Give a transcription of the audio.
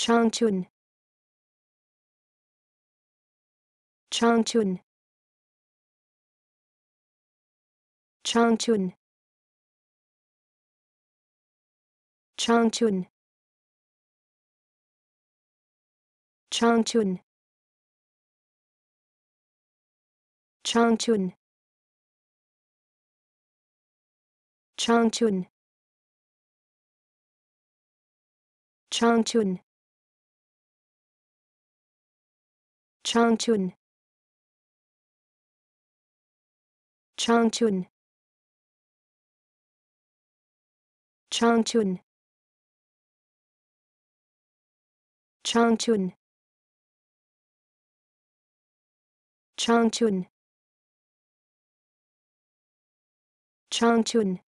Changchun Changchun Changchun Changchun Changchun Changchun Changchun Changchun Changchun Changchun Changchun Changchun Changchun Changchun